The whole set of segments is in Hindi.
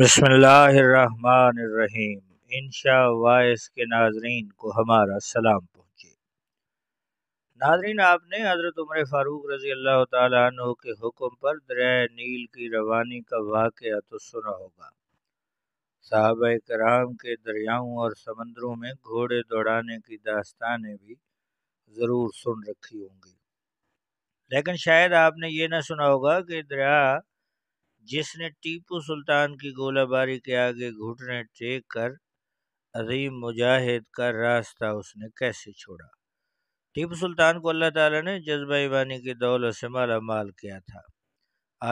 बसमीम इनशा वायस के नाजरीन को हमारा सलाम पहुँचे नाजरीन आपने हज़रत उम्र फ़ारूक रज़ी अल्लाह तु के हुक्म पर दरिया नील की रवानी का वाक़ तो सुना होगा साहब कराम के दरियाओं और समंदरों में घोड़े दौड़ाने की दास्तानें भी ज़रूर सुन रखी होंगी लेकिन शायद आपने ये ना सुना होगा कि दरिया जिसने टीपू सुल्तान की गोलाबारी के आगे घुटने टेक कर अजीम मुजाहिद का रास्ता उसने कैसे छोड़ा टीपू सुल्तान को अल्लाह ताला ने जज्बा ईमानी की दौलत से माला माल किया था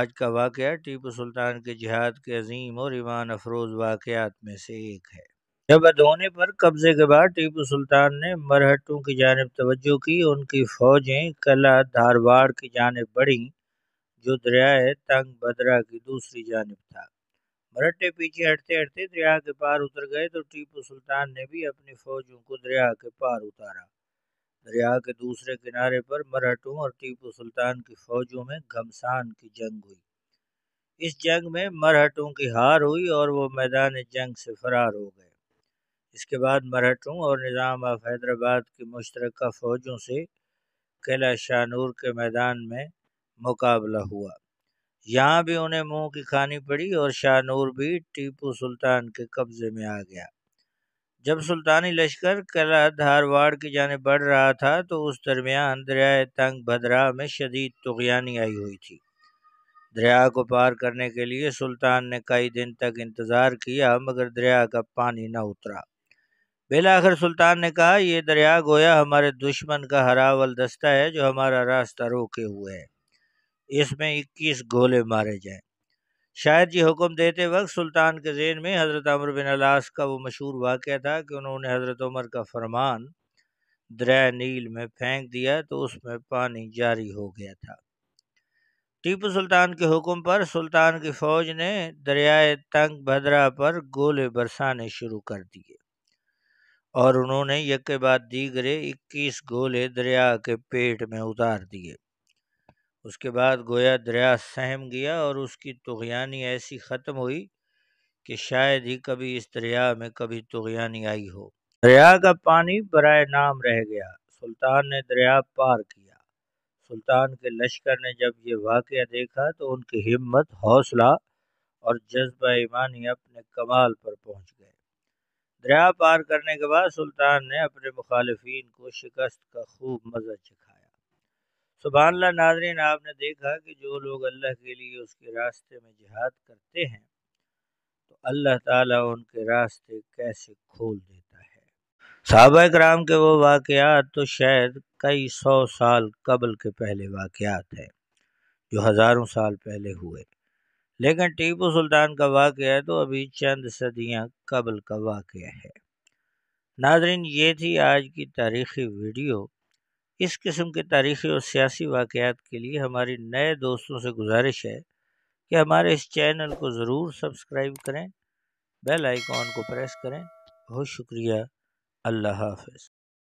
आज का वाक़ टीपू सुल्तान के जिहाद के अजीम और ईमान अफरोज़ वाक़ात में से एक है जब अधोने पर कब्ज़े के बाद टीपू सुल्तान ने मरहटों की जानब तवज्जो की उनकी फ़ौजें कला धारवाड़ की जानब बढ़ीं जो दरिया है तंग बदरा की दूसरी जानब था मरट्टे पीछे हटते हटते दरिया के पार उतर गए तो टीपू सुल्तान ने भी अपनी फौजों को दरिया के पार उतारा दरिया के दूसरे किनारे पर मरहटों और टीपू सुल्तान की फौजों में घमसान की जंग हुई इस जंग में मरहटों की हार हुई और वो मैदान जंग से फरार हो गए इसके बाद मरहटों और निज़ाम ऑफ हैदराबाद की मुश्तरक फ़ौजों से कैला शाहनूर के मैदान में मुकाबला हुआ यहाँ भी उन्हें मुंह की खानी पड़ी और शाहनूर भी टीपू सुल्तान के कब्जे में आ गया जब सुल्तानी लश्कर कला धारवाड़ की जाने बढ़ रहा था तो उस दरमियान दरियाए तंग भद्रा में शदीद तुगयानी आई हुई थी दरिया को पार करने के लिए सुल्तान ने कई दिन तक इंतज़ार किया मगर दरिया का पानी न उतरा बिलाखिर सुल्तान ने कहा यह दरिया गोया हमारे दुश्मन का हरावल दस्ता है जो हमारा रास्ता रोके हुए है इसमें इक्कीस गोले मारे जाएं शायर जी हुक्म देते वक्त सुल्तान के जेन में हज़रत अमर बिन अलास का वो मशहूर वाक़ था कि उन्होंने हज़रत उमर का फरमान दरिया नील में फेंक दिया तो उसमें पानी जारी हो गया था टीपू सुल्तान के हुक्म पर सुल्तान की फ़ौज ने दरियाए तंग भद्रा पर गोले बरसाने शुरू कर दिए और उन्होंने यके बाद दीगरे इक्कीस गोले दरिया के पेट में उतार दिए उसके बाद गोया दरिया सहम गया और उसकी तुगयानी ऐसी ख़त्म हुई कि शायद ही कभी इस दरिया में कभी तुगयानी आई हो दरिया का पानी बरए नाम रह गया सुल्तान ने दरिया पार किया सुल्तान के लश्कर ने जब ये वाक़ देखा तो उनकी हिम्मत हौसला और जज्बा ईमानी अपने कमाल पर पहुंच गए दरिया पार करने के बाद सुल्तान ने अपने मुखालफी को शिकस्त का खूब मज़ा चखा सुबहानला नाजरीन आपने देखा कि जो लोग अल्लाह के लिए उसके रास्ते में जिहाद करते हैं तो अल्लाह ताला उनके रास्ते कैसे खोल देता है सहाबा कराम के वो वाकयात तो शायद कई सौ साल कबल के पहले वाकयात हैं जो हज़ारों साल पहले हुए लेकिन टीपू सुल्तान का वाक़ है तो अभी चंद सदियाँ कबल का वाक़ है नाजरीन ये थी आज की तारीखी वीडियो इस किस्म के तारीखी और सियासी वाक़ात के लिए हमारी नए दोस्तों से गुजारिश है कि हमारे इस चैनल को ज़रूर सब्सक्राइब करें बेल आइकॉन को प्रेस करें बहुत शुक्रिया अल्लाह हाफ